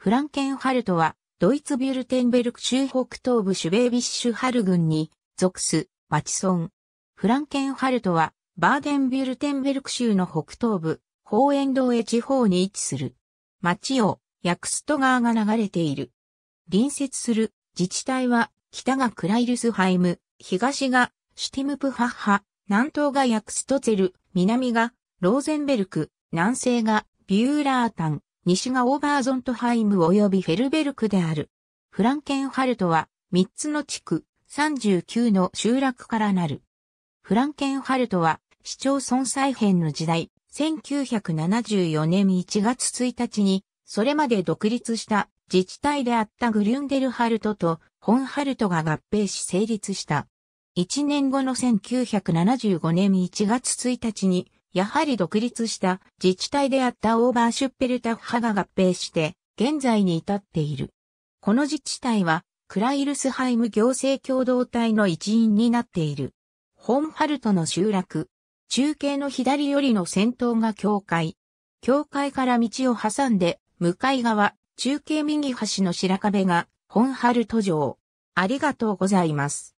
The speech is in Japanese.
フランケンハルトは、ドイツビュルテンベルク州北東部シュベービッシュハル郡に属す町村。フランケンハルトは、バーデンビュルテンベルク州の北東部、ホーエンドーエ地方に位置する。町を、ヤクスト川が流れている。隣接する自治体は、北がクライルスハイム、東がシュティムプハッハ、南東がヤクストツェル、南がローゼンベルク、南西がビューラータン。西がオーバーゾントハイム及びフェルベルクである。フランケンハルトは3つの地区、39の集落からなる。フランケンハルトは市町村再編の時代、1974年1月1日に、それまで独立した自治体であったグリュンデルハルトとホンハルトが合併し成立した。1年後の1975年1月1日に、やはり独立した自治体であったオーバーシュッペルタッハが合併して、現在に至っている。この自治体は、クライルスハイム行政共同体の一員になっている。ホンハルトの集落。中継の左寄りの先頭が境界。境界から道を挟んで、向かい側、中継右端の白壁が、ホンハルト城。ありがとうございます。